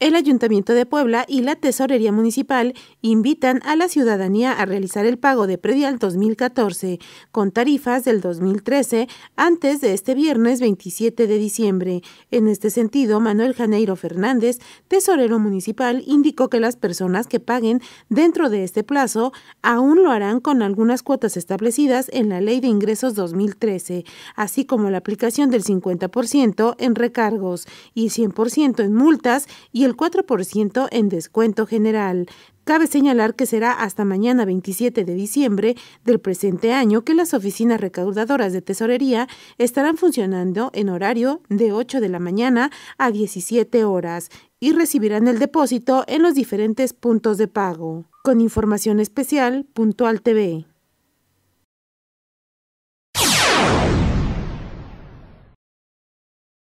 El Ayuntamiento de Puebla y la Tesorería Municipal invitan a la ciudadanía a realizar el pago de predial 2014 con tarifas del 2013 antes de este viernes 27 de diciembre. En este sentido, Manuel Janeiro Fernández, tesorero municipal, indicó que las personas que paguen dentro de este plazo aún lo harán con algunas cuotas establecidas en la Ley de Ingresos 2013, así como la aplicación del 50% en recargos y 100% en multas y el 4% en descuento general. Cabe señalar que será hasta mañana 27 de diciembre del presente año que las oficinas recaudadoras de tesorería estarán funcionando en horario de 8 de la mañana a 17 horas y recibirán el depósito en los diferentes puntos de pago. Con información especial, Puntual TV.